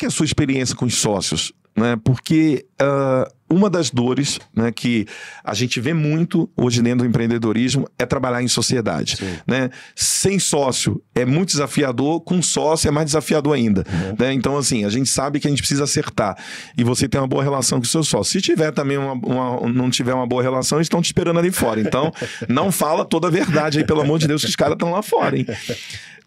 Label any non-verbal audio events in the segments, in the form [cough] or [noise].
que é a sua experiência com os sócios? Né? Porque uh, uma das dores né, que a gente vê muito hoje dentro do empreendedorismo é trabalhar em sociedade. Né? Sem sócio é muito desafiador, com sócio é mais desafiador ainda. Uhum. Né? Então, assim, a gente sabe que a gente precisa acertar. E você tem uma boa relação com o seu sócio. Se tiver também uma, uma não tiver uma boa relação, eles estão te esperando ali fora. Então, não fala toda a verdade aí, pelo amor de Deus, que os caras estão lá fora. Hein?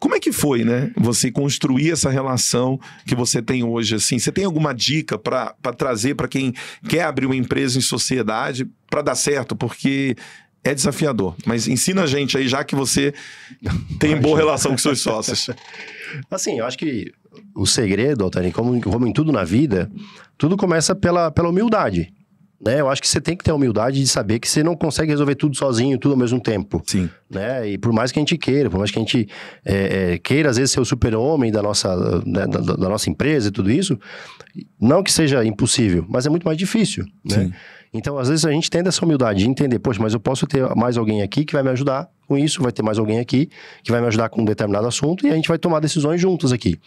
Como é que foi, né? Você construir essa relação que você tem hoje, assim? Você tem alguma dica para trazer para quem quer abrir uma empresa em sociedade para dar certo? Porque é desafiador. Mas ensina a gente aí, já que você tem boa relação com seus sócios. [laughs] Assim, eu acho que o segredo, Altani, como, como em tudo na vida, tudo começa pela, pela humildade né? Eu acho que você tem que ter a humildade de saber que você não consegue resolver tudo sozinho, tudo ao mesmo tempo. Sim. Né? E por mais que a gente queira, por mais que a gente é, é, queira, às vezes, ser o super-homem da nossa, né, da, da, nossa empresa e tudo isso, não que seja impossível, mas é muito mais difícil, né? Sim. Então, às vezes, a gente tem essa humildade de entender, poxa, mas eu posso ter mais alguém aqui que vai me ajudar com isso, vai ter mais alguém aqui que vai me ajudar com um determinado assunto e a gente vai tomar decisões juntos aqui.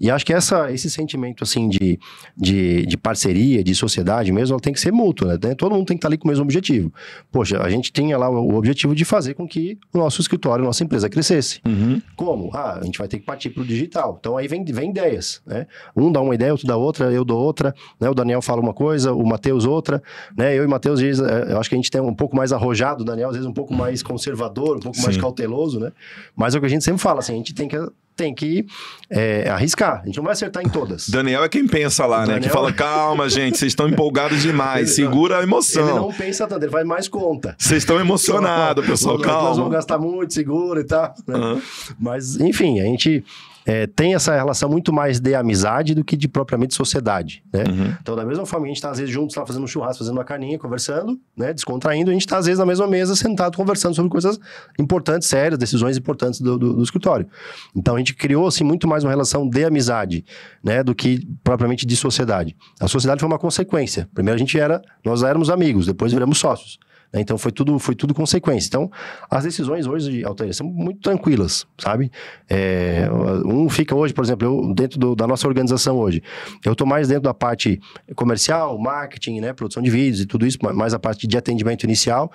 E acho que essa, esse sentimento assim de, de, de parceria, de sociedade mesmo, ela tem que ser mútua, né? Todo mundo tem que estar ali com o mesmo objetivo. Poxa, a gente tinha lá o, objetivo de fazer com que o nosso escritório, nossa empresa crescesse. Uhum. Como? Ah, a gente vai ter que partir para o digital. Então aí vem, vem ideias, né? Um dá uma ideia, outro dá outra, eu dou outra, né? O Daniel fala uma coisa, o Matheus outra, né? Eu e o Matheus, eh, eu acho que a gente tem um pouco mais arrojado, o Daniel às vezes um pouco mais conservador, pouco Sim. mais cauteloso, né? Mas é o que a gente sempre fala, assim, a gente tem que tem que é, arriscar. A gente não vai acertar em todas. Daniel é quem pensa lá, Daniel... né? Que fala, calma, gente, vocês estão empolgados demais, segura a emoção. Ele não pensa tanto, ele faz mais conta. Vocês estão emocionados, pessoal, calma. Nós vamos gastar muito, segura e tal. Né? Uhum. Mas, enfim, a gente é, tem essa relação muito mais de amizade do que de propriamente sociedade, né? Uhum. Então, da mesma forma que a gente está às vezes juntos lá fazendo um churrasco, fazendo uma carninha, conversando, né? Descontraindo, a gente está às vezes na mesma mesa sentado conversando sobre coisas importantes, sérias, decisões importantes do, do, do escritório. Então, a gente criou assim muito mais uma relação de amizade, né? Do que propriamente de sociedade. A sociedade foi uma consequência. Primeiro a gente era, nós éramos amigos, depois viramos sócios. Né? Então foi tudo, foi tudo consequência. Então as decisões hoje de alteração são muito tranquilas, sabe? É, um fica hoje, por exemplo, eu dentro do, da nossa organização hoje, eu estou mais dentro da parte comercial, marketing, né, produção de vídeos e tudo isso, mais a parte de atendimento inicial.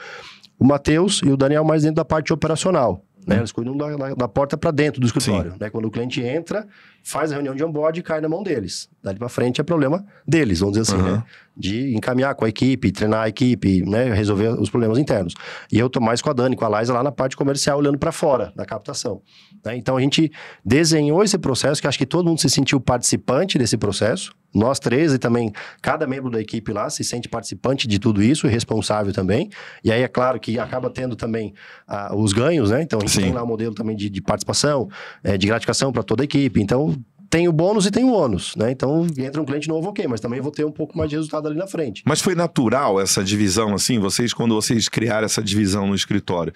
O Matheus e o Daniel mais dentro da parte operacional. Né? Eles cuidam da, da, da porta para dentro do escritório. Né? Quando o cliente entra, faz a reunião de onboard e cai na mão deles. Dali para frente é problema deles, vamos dizer assim, uhum. né? De encaminhar com a equipe, treinar a equipe, né? resolver os problemas internos. E eu tô mais com a Dani, com a Liza lá na parte comercial, olhando para fora da captação. Né? Então a gente desenhou esse processo, que acho que todo mundo se sentiu participante desse processo, nós três e também cada membro da equipe lá se sente participante de tudo isso e responsável também. E aí é claro que acaba tendo também ah, os ganhos, né? Então a gente Sim. tem lá o um modelo também de, de participação, é, de gratificação para toda a equipe. Então tem o bônus e tem o ônus, né? Então entra um cliente novo, ok, mas também vou ter um pouco mais de resultado ali na frente. Mas foi natural essa divisão, assim, vocês, quando vocês criaram essa divisão no escritório,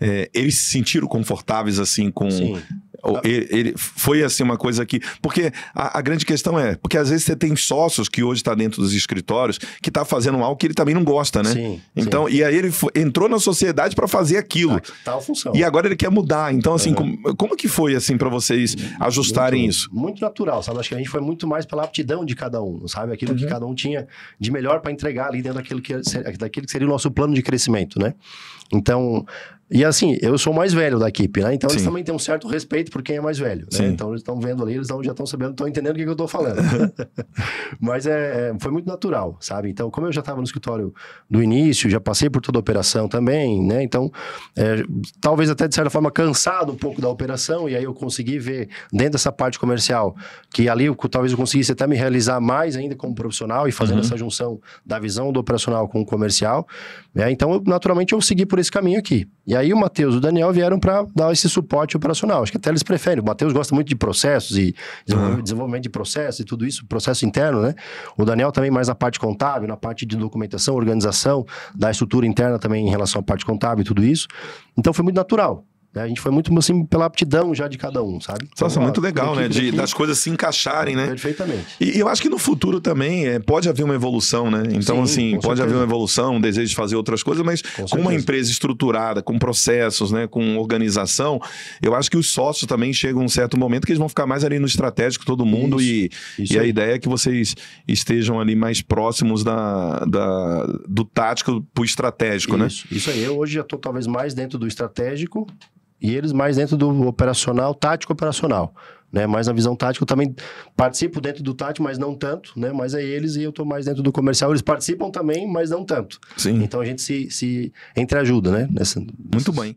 é, eles se sentiram confortáveis, assim, com, Sim. Ah. Ele, ele, foi assim uma coisa que. Porque a, a, grande questão é, porque às vezes você tem sócios que hoje está dentro dos escritórios que está fazendo algo que ele também não gosta, né? Sim, então, sim. e aí ele foi, entrou na sociedade para fazer aquilo. Ah, tal função. E agora ele quer mudar. Então, assim, como, como que foi assim para vocês ajustarem muito, isso? Muito natural, sabe? Acho que a gente foi muito mais pela aptidão de cada um, sabe? Aquilo uhum. que cada um tinha de melhor para entregar ali dentro daquilo que, daquilo que seria o nosso plano de crescimento, né? Então, e assim, eu sou o mais velho da equipe, né? Então Sim. eles também têm um certo respeito por quem é mais velho. Né? Então eles estão vendo ali, eles já estão sabendo, estão entendendo o que, que eu estou falando. [laughs] Mas é, é, foi muito natural, sabe? Então, como eu já estava no escritório do início, já passei por toda a operação também, né? Então, é, talvez até de certa forma cansado um pouco da operação, e aí eu consegui ver dentro dessa parte comercial que ali eu, talvez eu conseguisse até me realizar mais ainda como profissional e fazendo uhum. essa junção da visão do operacional com o comercial. Né? Então, eu, naturalmente, eu segui por esse caminho aqui. E aí o Matheus e o Daniel vieram para dar esse suporte operacional. Acho que até eles preferem. O Matheus gosta muito de processos e uhum. desenvolvimento de processos e tudo isso, processo interno, né? O Daniel também mais na parte contábil, na parte de documentação, organização, da estrutura interna também em relação à parte contábil e tudo isso. Então foi muito natural. Né? A gente foi muito assim pela aptidão já de cada um, sabe? Nossa, então, muito legal, né? De, das coisas se encaixarem, né? Perfeitamente. E, e eu acho que no futuro também é, pode haver uma evolução, né? Então, Sim, assim, pode certeza. haver uma evolução, um desejo de fazer outras coisas, mas com, com uma empresa estruturada, com processos, né? Com organização, eu acho que os sócios também chegam a um certo momento que eles vão ficar mais ali no estratégico, todo mundo, isso, e, isso e a ideia é que vocês estejam ali mais próximos da, da, do tático pro estratégico, né? isso, né? Isso aí. Eu hoje já tô talvez mais dentro do estratégico e eles mais dentro do operacional, tático-operacional, né? Mais na visão tática, eu também participo dentro do tático, mas não tanto, né? Mas é eles e eu estou mais dentro do comercial. Eles participam também, mas não tanto. Sim. Então a gente se, se entreajuda, né? Nessa, Muito bem.